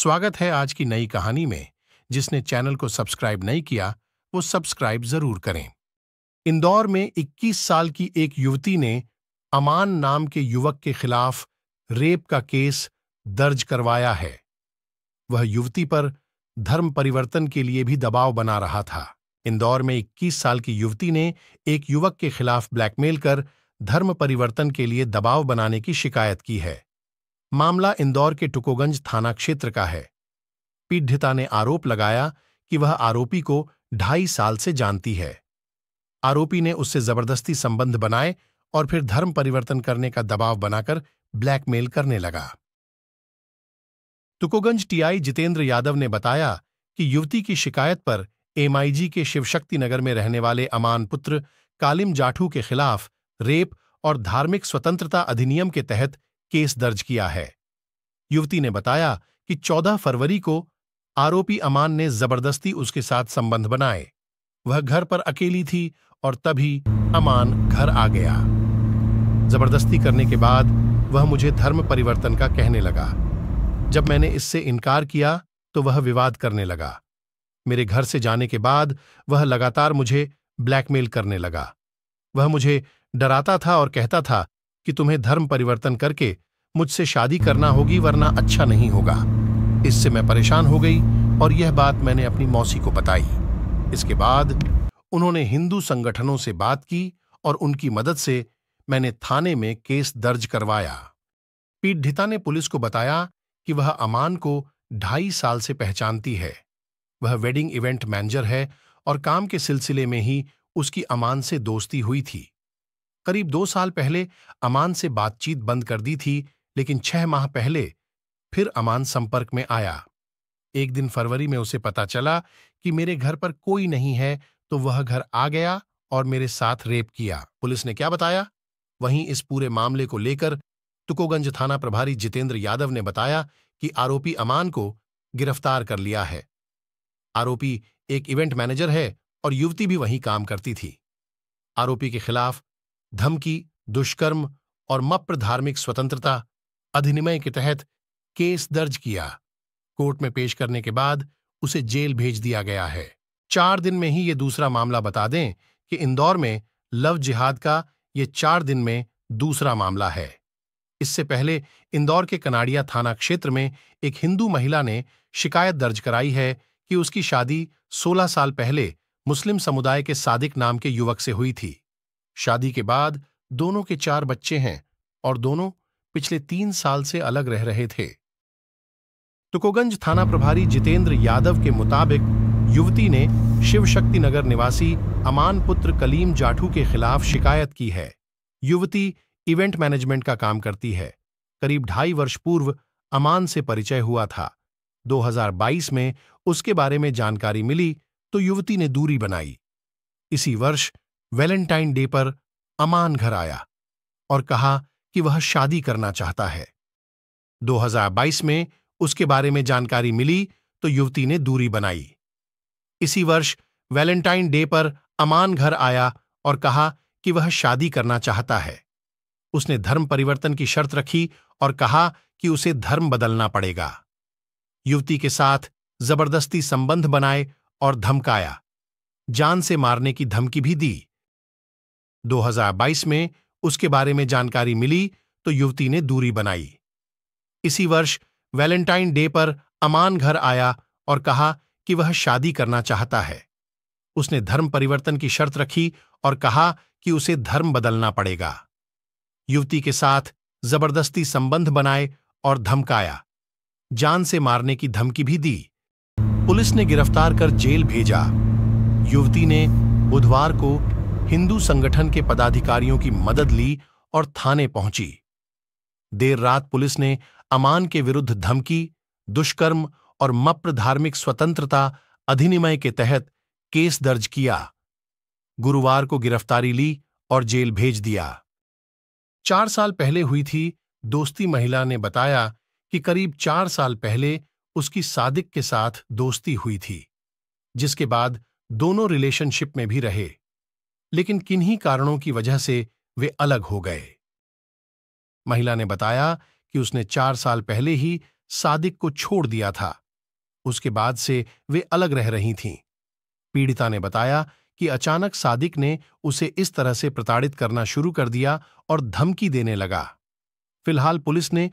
स्वागत है आज की नई कहानी में जिसने चैनल को सब्सक्राइब नहीं किया वो सब्सक्राइब जरूर करें इंदौर में 21 साल की एक युवती ने अमान नाम के युवक के खिलाफ रेप का केस दर्ज करवाया है वह युवती पर धर्म परिवर्तन के लिए भी दबाव बना रहा था इंदौर में 21 साल की युवती ने एक युवक के खिलाफ ब्लैकमेल कर धर्म परिवर्तन के लिए दबाव बनाने की शिकायत की है मामला इंदौर के टुकोगंज थाना क्षेत्र का है पीड़िता ने आरोप लगाया कि वह आरोपी को ढाई साल से जानती है आरोपी ने उससे जबरदस्ती संबंध बनाए और फिर धर्म परिवर्तन करने का दबाव बनाकर ब्लैकमेल करने लगा तुकोगंज टीआई जितेंद्र यादव ने बताया कि युवती की शिकायत पर एमआईजी के शिवशक्ति नगर में रहने वाले अमान पुत्र कालिम जाठू के खिलाफ रेप और धार्मिक स्वतंत्रता अधिनियम के तहत केस दर्ज किया है युवती ने बताया कि 14 फरवरी को आरोपी अमान ने जबरदस्ती उसके साथ संबंध बनाए वह घर पर अकेली थी और तभी अमान घर आ गया जबरदस्ती करने के बाद वह मुझे धर्म परिवर्तन का कहने लगा जब मैंने इससे इनकार किया तो वह विवाद करने लगा मेरे घर से जाने के बाद वह लगातार मुझे ब्लैकमेल करने लगा वह मुझे डराता था और कहता था कि तुम्हें धर्म परिवर्तन करके मुझसे शादी करना होगी वरना अच्छा नहीं होगा इससे मैं परेशान हो गई और यह बात मैंने अपनी मौसी को बताई इसके बाद उन्होंने हिंदू संगठनों से बात की और उनकी मदद से मैंने थाने में केस दर्ज करवाया पीडिता ने पुलिस को बताया कि वह अमान को ढाई साल से पहचानती है वह वेडिंग इवेंट मैनेजर है और काम के सिलसिले में ही उसकी अमान से दोस्ती हुई थी करीब दो साल पहले अमान से बातचीत बंद कर दी थी लेकिन छह माह पहले फिर अमान संपर्क में आया एक दिन फरवरी में उसे पता चला कि मेरे घर पर कोई नहीं है तो वह घर आ गया और मेरे साथ रेप किया पुलिस ने क्या बताया वहीं इस पूरे मामले को लेकर तुकोगंज थाना प्रभारी जितेंद्र यादव ने बताया कि आरोपी अमान को गिरफ्तार कर लिया है आरोपी एक इवेंट मैनेजर है और युवती भी वहीं काम करती थी आरोपी के खिलाफ धमकी दुष्कर्म और मप्र धार्मिक स्वतंत्रता अधिनिमय के तहत केस दर्ज किया कोर्ट में पेश करने के बाद उसे जेल भेज दिया गया है चार दिन में ही ये दूसरा मामला बता दें कि इंदौर में लव जिहाद का ये चार दिन में दूसरा मामला है इससे पहले इंदौर के कनाडिया थाना क्षेत्र में एक हिंदू महिला ने शिकायत दर्ज कराई है कि उसकी शादी 16 साल पहले मुस्लिम समुदाय के सादिक नाम के युवक से हुई थी शादी के बाद दोनों के चार बच्चे हैं और दोनों पिछले तीन साल से अलग रह रहे थे तुकोगंज थाना प्रभारी जितेंद्र यादव के मुताबिक युवती ने शिव शक्ति नगर निवासी अमान पुत्र कलीम जाठू के खिलाफ शिकायत की है युवती इवेंट मैनेजमेंट का काम करती है करीब ढाई वर्ष पूर्व अमान से परिचय हुआ था 2022 में उसके बारे में जानकारी मिली तो युवती ने दूरी बनाई इसी वर्ष वैलेंटाइन डे पर अमान घर आया और कहा कि वह शादी करना चाहता है 2022 में उसके बारे में जानकारी मिली तो युवती ने दूरी बनाई इसी वर्ष वैलेंटाइन डे पर अमान घर आया और कहा कि वह शादी करना चाहता है उसने धर्म परिवर्तन की शर्त रखी और कहा कि उसे धर्म बदलना पड़ेगा युवती के साथ जबरदस्ती संबंध बनाए और धमकाया जान से मारने की धमकी भी दी 2022 में उसके बारे में जानकारी मिली तो युवती ने दूरी बनाई इसी वर्ष वैलेंटाइन डे पर अमान घर आया और कहा कि वह शादी करना चाहता है उसने धर्म परिवर्तन की शर्त रखी और कहा कि उसे धर्म बदलना पड़ेगा युवती के साथ जबरदस्ती संबंध बनाए और धमकाया जान से मारने की धमकी भी दी पुलिस ने गिरफ्तार कर जेल भेजा युवती ने बुधवार को हिंदू संगठन के पदाधिकारियों की मदद ली और थाने पहुंची देर रात पुलिस ने अमान के विरुद्ध धमकी दुष्कर्म और मप्र धार्मिक स्वतंत्रता अधिनिमय के तहत केस दर्ज किया गुरुवार को गिरफ्तारी ली और जेल भेज दिया चार साल पहले हुई थी दोस्ती महिला ने बताया कि करीब चार साल पहले उसकी सादिक के साथ दोस्ती हुई थी जिसके बाद दोनों रिलेशनशिप में भी रहे लेकिन किन्हीं कारणों की वजह से वे अलग हो गए महिला ने बताया कि उसने चार साल पहले ही सादिक को छोड़ दिया था उसके बाद से वे अलग रह रही थीं पीड़िता ने बताया कि अचानक सादिक ने उसे इस तरह से प्रताड़ित करना शुरू कर दिया और धमकी देने लगा फिलहाल पुलिस ने